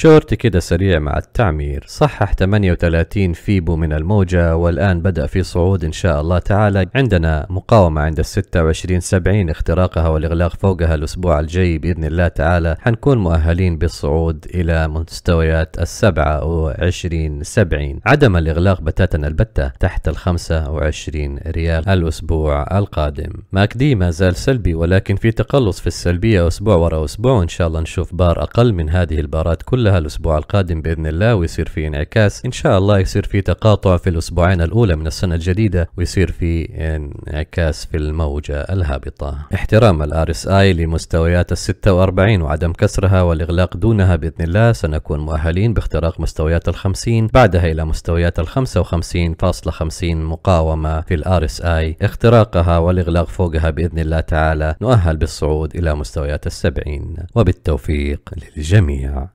شورت كده سريع مع التعمير صحح 38 فيبو من الموجة والآن بدأ في صعود إن شاء الله تعالى عندنا مقاومة عند ال 26 70 اختراقها والإغلاق فوقها الأسبوع الجاي بإذن الله تعالى حنكون مؤهلين بالصعود إلى مستويات ال 27 70 عدم الإغلاق بتاتا البتة تحت ال 25 ريال الأسبوع القادم ماكدي ما زال سلبي ولكن في تقلص في السلبية أسبوع وراء أسبوع إن شاء الله نشوف بار أقل من هذه البارات كلها كلها الأسبوع القادم بإذن الله ويصير في انعكاس إن شاء الله يصير في تقاطع في الأسبوعين الأولى من السنة الجديدة ويصير في انعكاس في الموجة الهابطة احترام الار اس اي لمستويات ال 46 وعدم كسرها والإغلاق دونها بإذن الله سنكون مؤهلين باختراق مستويات ال 50 بعدها إلى مستويات ال 55.50 مقاومة في الار اس اي اختراقها والإغلاق فوقها بإذن الله تعالى نؤهل بالصعود إلى مستويات السبعين وبالتوفيق للجميع